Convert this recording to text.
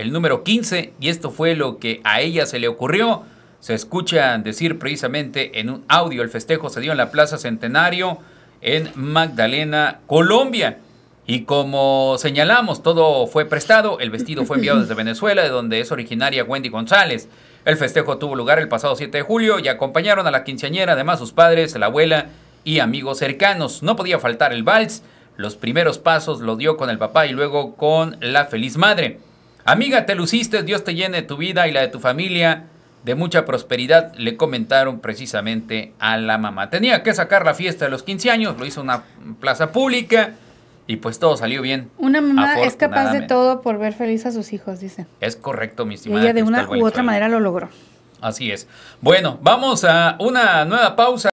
el número 15, y esto fue lo que a ella se le ocurrió. Se escucha decir precisamente en un audio, el festejo se dio en la Plaza Centenario en Magdalena, Colombia. Y como señalamos, todo fue prestado, el vestido fue enviado desde Venezuela, de donde es originaria Wendy González. El festejo tuvo lugar el pasado 7 de julio y acompañaron a la quinceañera, además sus padres, la abuela y amigos cercanos. No podía faltar el vals, los primeros pasos lo dio con el papá y luego con la feliz madre. Amiga, te luciste, Dios te llene tu vida y la de tu familia de mucha prosperidad, le comentaron precisamente a la mamá. Tenía que sacar la fiesta de los 15 años, lo hizo en una plaza pública y pues todo salió bien. Una mamá es capaz de todo por ver feliz a sus hijos, dice. Es correcto, mi estimada. Y de una u otra manera lo logró. Así es. Bueno, vamos a una nueva pausa.